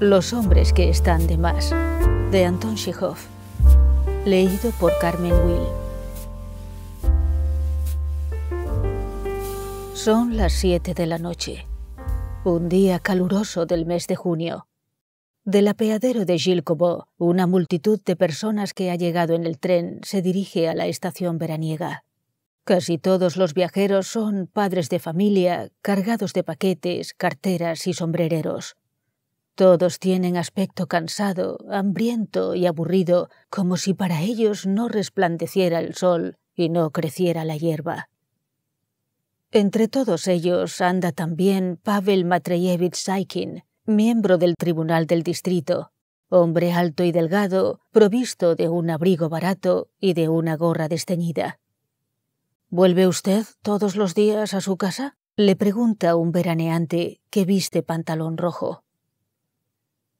Los hombres que están de más, de Anton Chekhov, leído por Carmen Will. Son las 7 de la noche, un día caluroso del mes de junio. Del apeadero de Gilcobo, una multitud de personas que ha llegado en el tren se dirige a la estación veraniega. Casi todos los viajeros son padres de familia, cargados de paquetes, carteras y sombrereros. Todos tienen aspecto cansado, hambriento y aburrido, como si para ellos no resplandeciera el sol y no creciera la hierba. Entre todos ellos anda también Pavel Matreyevich Saikin, miembro del Tribunal del Distrito, hombre alto y delgado, provisto de un abrigo barato y de una gorra desteñida. ¿Vuelve usted todos los días a su casa? le pregunta un veraneante que viste pantalón rojo.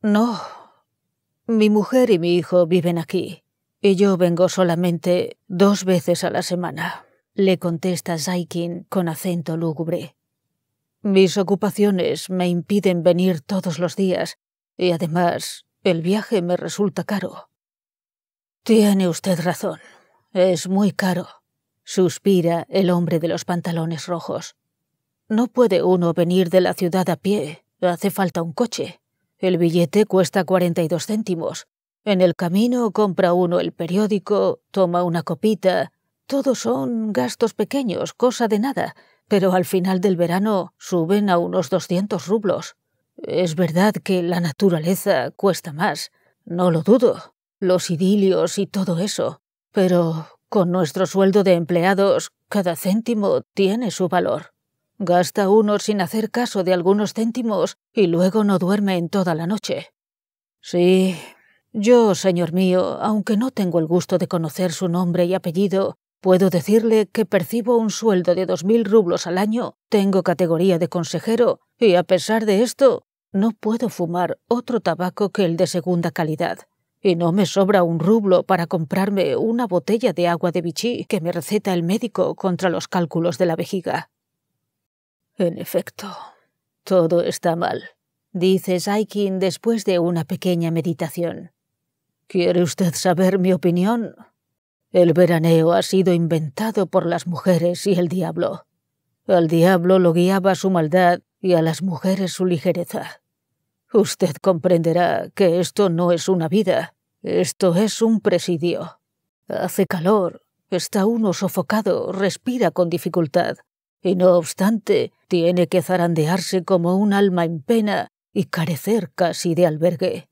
No. Mi mujer y mi hijo viven aquí, y yo vengo solamente dos veces a la semana, le contesta Zaikin con acento lúgubre. Mis ocupaciones me impiden venir todos los días, y además el viaje me resulta caro. Tiene usted razón, es muy caro, suspira el hombre de los pantalones rojos. No puede uno venir de la ciudad a pie, hace falta un coche. El billete cuesta y dos céntimos. En el camino compra uno el periódico, toma una copita. Todos son gastos pequeños, cosa de nada, pero al final del verano suben a unos doscientos rublos. Es verdad que la naturaleza cuesta más, no lo dudo, los idilios y todo eso, pero con nuestro sueldo de empleados, cada céntimo tiene su valor. Gasta uno sin hacer caso de algunos céntimos y luego no duerme en toda la noche. Sí, yo, señor mío, aunque no tengo el gusto de conocer su nombre y apellido, puedo decirle que percibo un sueldo de dos mil rublos al año, tengo categoría de consejero y a pesar de esto, no puedo fumar otro tabaco que el de segunda calidad. Y no me sobra un rublo para comprarme una botella de agua de bichí que me receta el médico contra los cálculos de la vejiga. En efecto, todo está mal, dice Saikin después de una pequeña meditación. ¿Quiere usted saber mi opinión? El veraneo ha sido inventado por las mujeres y el diablo. Al diablo lo guiaba su maldad y a las mujeres su ligereza. Usted comprenderá que esto no es una vida, esto es un presidio. Hace calor, está uno sofocado, respira con dificultad, y no obstante tiene que zarandearse como un alma en pena y carecer casi de albergue.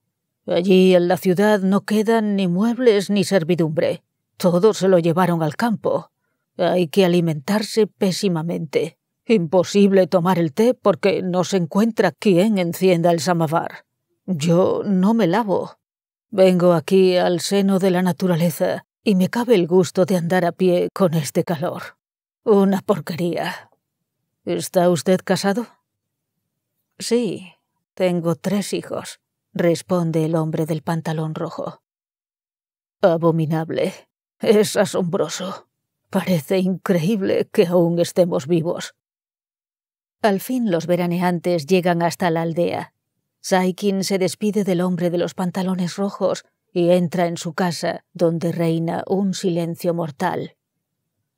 Allí en la ciudad no quedan ni muebles ni servidumbre. Todo se lo llevaron al campo. Hay que alimentarse pésimamente. Imposible tomar el té porque no se encuentra quien encienda el samovar. Yo no me lavo. Vengo aquí al seno de la naturaleza y me cabe el gusto de andar a pie con este calor. Una porquería. ¿Está usted casado? Sí, tengo tres hijos, responde el hombre del pantalón rojo. Abominable. Es asombroso. Parece increíble que aún estemos vivos. Al fin los veraneantes llegan hasta la aldea. Saikin se despide del hombre de los pantalones rojos y entra en su casa, donde reina un silencio mortal.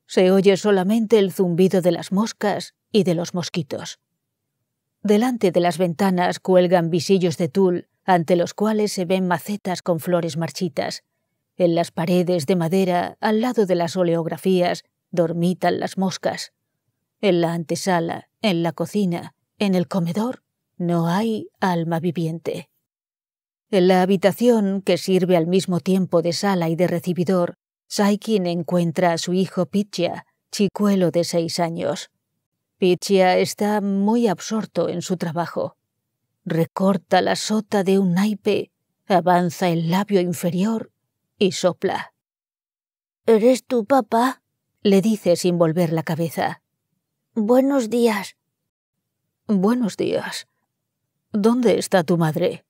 Se oye solamente el zumbido de las moscas y de los mosquitos. Delante de las ventanas cuelgan visillos de tul, ante los cuales se ven macetas con flores marchitas. En las paredes de madera, al lado de las oleografías, dormitan las moscas. En la antesala, en la cocina, en el comedor, no hay alma viviente. En la habitación, que sirve al mismo tiempo de sala y de recibidor, Saikin encuentra a su hijo Pichia, chicuelo de seis años. Pichia está muy absorto en su trabajo. Recorta la sota de un naipe, avanza el labio inferior y sopla. ¿Eres tu papá? le dice sin volver la cabeza. Buenos días. Buenos días. ¿Dónde está tu madre?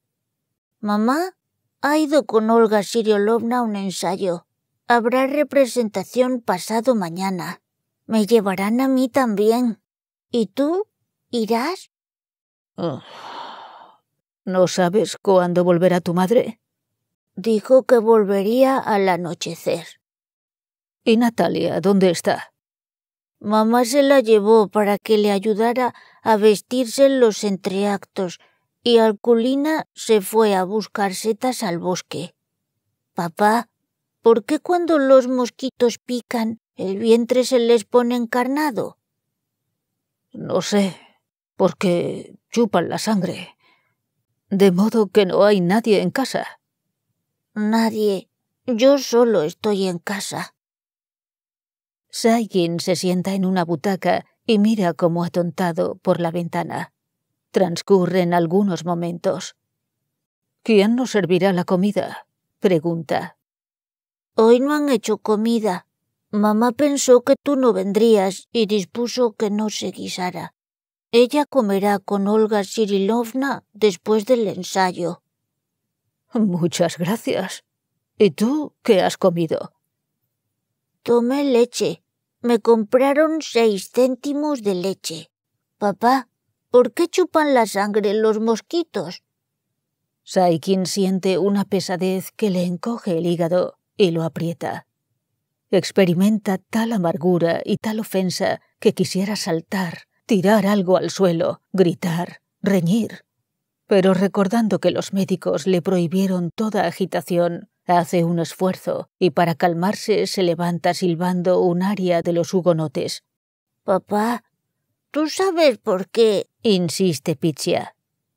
Mamá ha ido con Olga Siriolovna a un ensayo. Habrá representación pasado mañana. Me llevarán a mí también. ¿Y tú? ¿Irás? Ah, ¿No sabes cuándo volverá tu madre? Dijo que volvería al anochecer. ¿Y Natalia, dónde está? Mamá se la llevó para que le ayudara a vestirse en los entreactos y Alculina se fue a buscar setas al bosque. Papá ¿por qué cuando los mosquitos pican el vientre se les pone encarnado? No sé, porque chupan la sangre. De modo que no hay nadie en casa. Nadie. Yo solo estoy en casa. Saigin se sienta en una butaca y mira como atontado por la ventana. Transcurren algunos momentos. ¿Quién nos servirá la comida? pregunta. Hoy no han hecho comida. Mamá pensó que tú no vendrías y dispuso que no se guisara. Ella comerá con Olga Sirilovna después del ensayo. Muchas gracias. ¿Y tú qué has comido? Tomé leche. Me compraron seis céntimos de leche. Papá, ¿por qué chupan la sangre los mosquitos? Saikin siente una pesadez que le encoge el hígado y lo aprieta. Experimenta tal amargura y tal ofensa que quisiera saltar, tirar algo al suelo, gritar, reñir. Pero recordando que los médicos le prohibieron toda agitación, hace un esfuerzo y para calmarse se levanta silbando un aria de los hugonotes. Papá, ¿tú sabes por qué? insiste Pichia.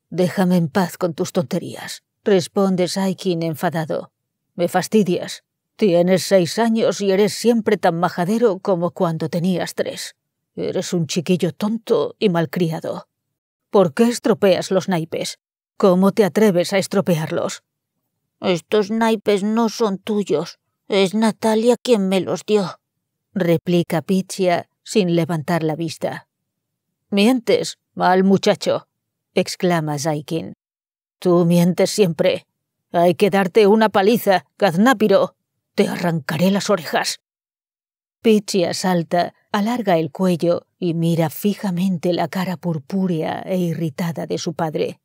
Déjame en paz con tus tonterías, responde Saikin enfadado. Me fastidias. Tienes seis años y eres siempre tan majadero como cuando tenías tres. Eres un chiquillo tonto y malcriado. ¿Por qué estropeas los naipes? ¿Cómo te atreves a estropearlos? Estos naipes no son tuyos. Es Natalia quien me los dio, replica Pichia sin levantar la vista. Mientes, mal muchacho, exclama Zaikin. Tú mientes siempre. Hay que darte una paliza, gaznápiro. Te arrancaré las orejas. Pichia salta, alarga el cuello y mira fijamente la cara purpúrea e irritada de su padre.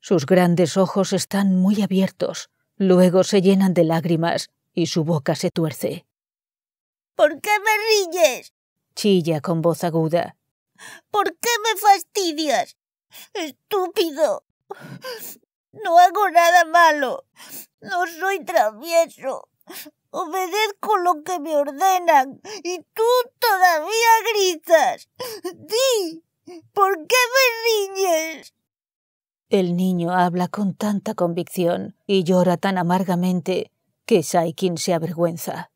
Sus grandes ojos están muy abiertos, luego se llenan de lágrimas y su boca se tuerce. ¿Por qué me ríes? chilla con voz aguda. ¿Por qué me fastidias? Estúpido. No hago nada malo. No soy travieso. Obedezco lo que me ordenan y tú todavía gritas. ¡Di! ¿Por qué me riñes? El niño habla con tanta convicción y llora tan amargamente que Saikin se avergüenza.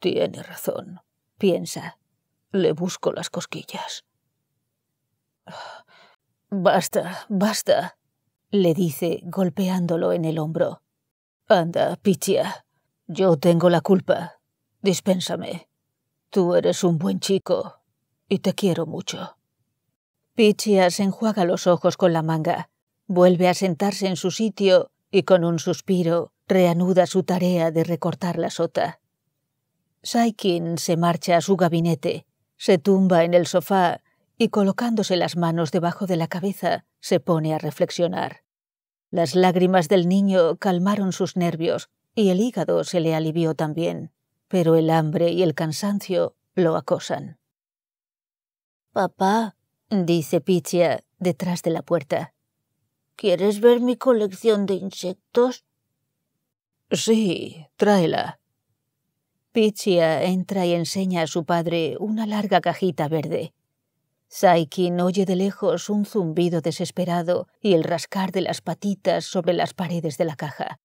Tiene razón, piensa. Le busco las cosquillas. Basta, basta, le dice, golpeándolo en el hombro. Anda, Pichia, yo tengo la culpa. Dispénsame. Tú eres un buen chico y te quiero mucho. se enjuaga los ojos con la manga, vuelve a sentarse en su sitio y con un suspiro reanuda su tarea de recortar la sota. Saikin se marcha a su gabinete, se tumba en el sofá y colocándose las manos debajo de la cabeza se pone a reflexionar. Las lágrimas del niño calmaron sus nervios y el hígado se le alivió también, pero el hambre y el cansancio lo acosan. Papá, dice Pichia detrás de la puerta, ¿quieres ver mi colección de insectos? Sí, tráela. Pichia entra y enseña a su padre una larga cajita verde. Saikin oye de lejos un zumbido desesperado y el rascar de las patitas sobre las paredes de la caja.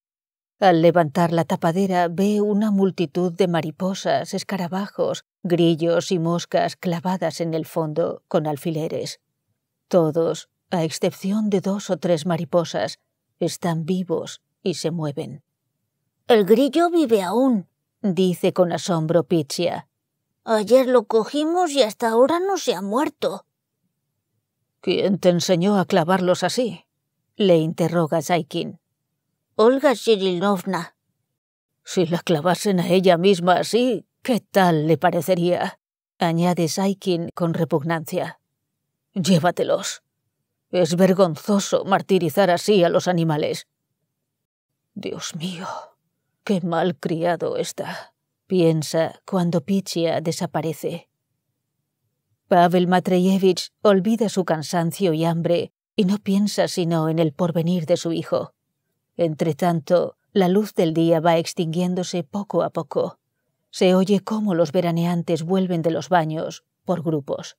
Al levantar la tapadera ve una multitud de mariposas, escarabajos, grillos y moscas clavadas en el fondo con alfileres. Todos, a excepción de dos o tres mariposas, están vivos y se mueven. El grillo vive aún, dice con asombro Pizia. Ayer lo cogimos y hasta ahora no se ha muerto. ¿Quién te enseñó a clavarlos así? le interroga Zaikin. Olga Sirilovna. Si la clavasen a ella misma así, ¿qué tal le parecería? añade Saikin con repugnancia. Llévatelos. Es vergonzoso martirizar así a los animales. Dios mío, qué mal criado está, piensa cuando Pichia desaparece. Pavel Matreyevich olvida su cansancio y hambre y no piensa sino en el porvenir de su hijo tanto, la luz del día va extinguiéndose poco a poco. Se oye cómo los veraneantes vuelven de los baños, por grupos.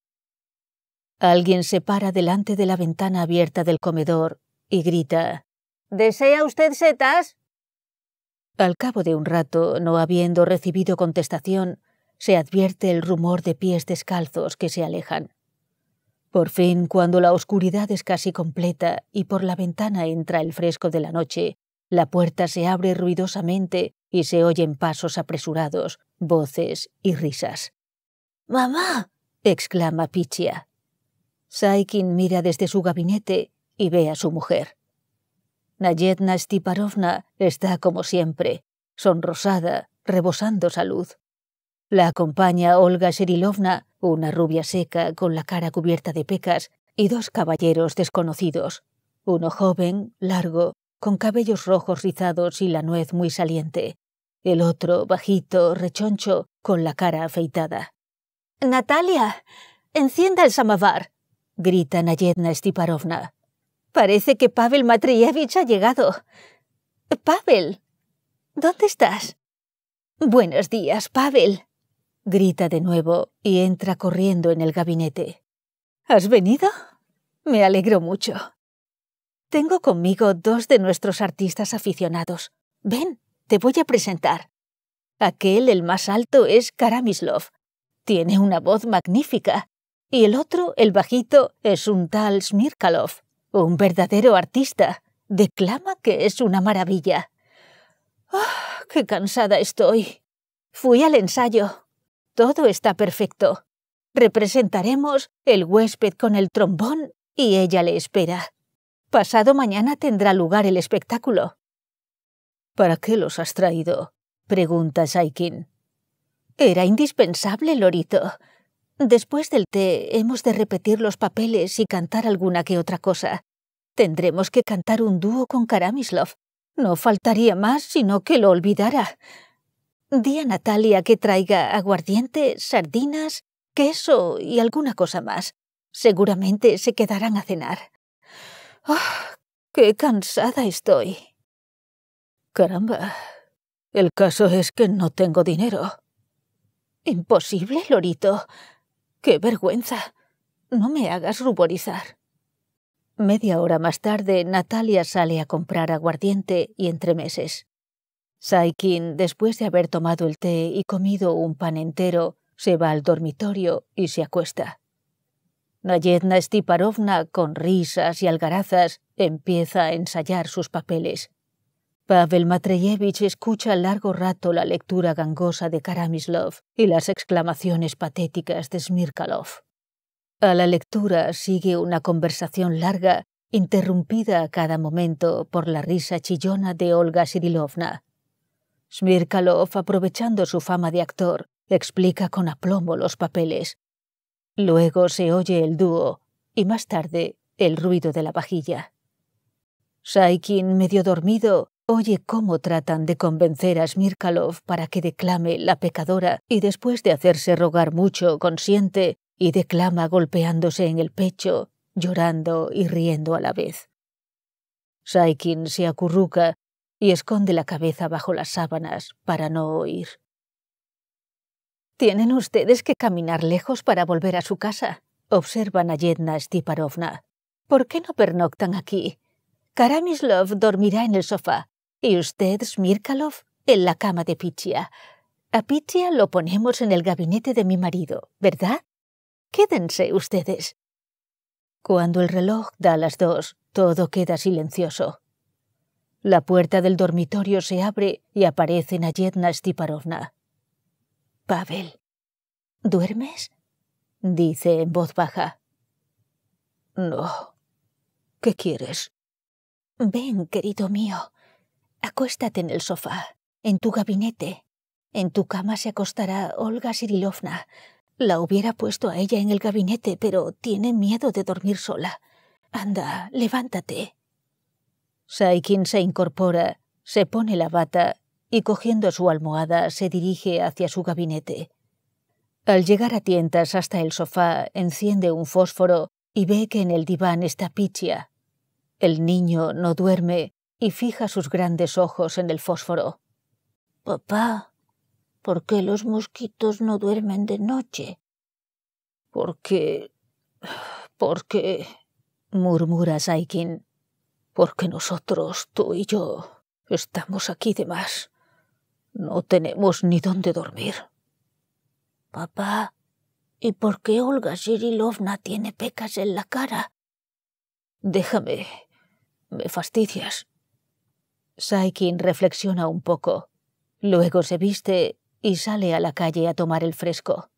Alguien se para delante de la ventana abierta del comedor y grita ¿Desea usted setas? Al cabo de un rato, no habiendo recibido contestación, se advierte el rumor de pies descalzos que se alejan. Por fin, cuando la oscuridad es casi completa y por la ventana entra el fresco de la noche, la puerta se abre ruidosamente y se oyen pasos apresurados, voces y risas. ¡Mamá! exclama Pichia. Saikin mira desde su gabinete y ve a su mujer. Nayetna Stiparovna está como siempre, sonrosada, rebosando salud. La acompaña Olga Sherilovna, una rubia seca con la cara cubierta de pecas y dos caballeros desconocidos, uno joven, largo, con cabellos rojos rizados y la nuez muy saliente, el otro bajito, rechoncho, con la cara afeitada. Natalia, encienda el samovar, grita Nayedna Stiparovna. Parece que Pavel Matrievich ha llegado. Pavel, ¿dónde estás? Buenos días, Pavel grita de nuevo y entra corriendo en el gabinete. ¿Has venido? Me alegro mucho. Tengo conmigo dos de nuestros artistas aficionados. Ven, te voy a presentar. Aquel, el más alto, es Karamislov. Tiene una voz magnífica. Y el otro, el bajito, es un tal Smirkalov, un verdadero artista. Declama que es una maravilla. Ah, ¡Qué cansada estoy! Fui al ensayo, todo está perfecto. Representaremos el huésped con el trombón y ella le espera. Pasado mañana tendrá lugar el espectáculo. ¿Para qué los has traído? pregunta Saikin. Era indispensable, Lorito. Después del té hemos de repetir los papeles y cantar alguna que otra cosa. Tendremos que cantar un dúo con Karamislov. No faltaría más sino que lo olvidara. Di a Natalia que traiga aguardiente, sardinas, queso y alguna cosa más. Seguramente se quedarán a cenar. ah ¡Qué cansada estoy! Caramba. El caso es que no tengo dinero. Imposible, Lorito. Qué vergüenza. No me hagas ruborizar. Media hora más tarde, Natalia sale a comprar aguardiente y meses. Saikin, después de haber tomado el té y comido un pan entero, se va al dormitorio y se acuesta. Nayetna Stiparovna, con risas y algarazas, empieza a ensayar sus papeles. Pavel Matreyevich escucha largo rato la lectura gangosa de Karamislov y las exclamaciones patéticas de Smirkalov. A la lectura sigue una conversación larga, interrumpida a cada momento por la risa chillona de Olga Sirilovna. Smirkalov, aprovechando su fama de actor, explica con aplomo los papeles. Luego se oye el dúo y más tarde el ruido de la vajilla. Saikin, medio dormido, oye cómo tratan de convencer a Smirkalov para que declame La pecadora y después de hacerse rogar mucho, consiente y declama golpeándose en el pecho, llorando y riendo a la vez. Saikin se acurruca y esconde la cabeza bajo las sábanas para no oír. Tienen ustedes que caminar lejos para volver a su casa, observan Nayedna Stiparovna. ¿Por qué no pernoctan aquí? Karamislov dormirá en el sofá y usted, Smirkalov, en la cama de Pichia. A Pichia lo ponemos en el gabinete de mi marido, ¿verdad? Quédense ustedes. Cuando el reloj da las dos, todo queda silencioso. La puerta del dormitorio se abre y aparece Nayetna Stiparovna. Pavel, ¿duermes? dice en voz baja. No. ¿Qué quieres? Ven, querido mío. Acuéstate en el sofá, en tu gabinete. En tu cama se acostará Olga Sirilovna. La hubiera puesto a ella en el gabinete, pero tiene miedo de dormir sola. Anda, levántate. Saikin se incorpora, se pone la bata y cogiendo su almohada se dirige hacia su gabinete. Al llegar a tientas hasta el sofá, enciende un fósforo y ve que en el diván está Pichia. El niño no duerme y fija sus grandes ojos en el fósforo. Papá, ¿por qué los mosquitos no duermen de noche? Porque... porque... murmura Saikin porque nosotros, tú y yo, estamos aquí de más. No tenemos ni dónde dormir. Papá, ¿y por qué Olga Sirilovna tiene pecas en la cara? Déjame. Me fastidias. Saikin reflexiona un poco. Luego se viste y sale a la calle a tomar el fresco.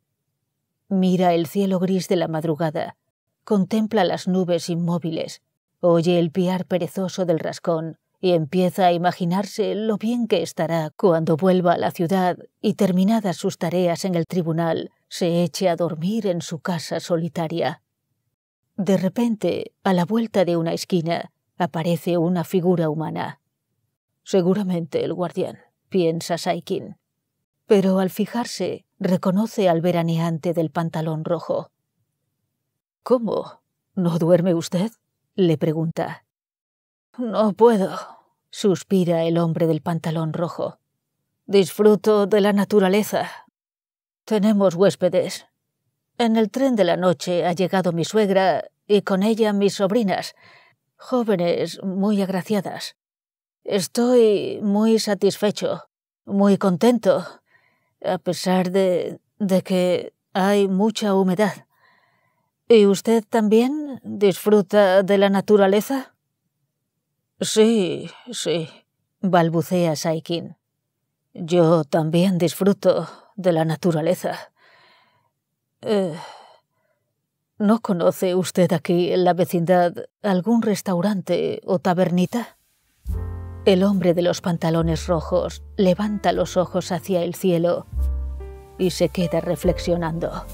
Mira el cielo gris de la madrugada, contempla las nubes inmóviles, Oye el piar perezoso del rascón y empieza a imaginarse lo bien que estará cuando vuelva a la ciudad y terminadas sus tareas en el tribunal, se eche a dormir en su casa solitaria. De repente, a la vuelta de una esquina, aparece una figura humana. Seguramente el guardián, piensa Saikin. Pero al fijarse, reconoce al veraneante del pantalón rojo. ¿Cómo? ¿No duerme usted? le pregunta. No puedo, suspira el hombre del pantalón rojo. Disfruto de la naturaleza. Tenemos huéspedes. En el tren de la noche ha llegado mi suegra y con ella mis sobrinas, jóvenes muy agraciadas. Estoy muy satisfecho, muy contento, a pesar de, de que hay mucha humedad. ¿Y usted también disfruta de la naturaleza? Sí, sí, balbucea Saikin. Yo también disfruto de la naturaleza. Eh, ¿No conoce usted aquí en la vecindad algún restaurante o tabernita? El hombre de los pantalones rojos levanta los ojos hacia el cielo y se queda reflexionando.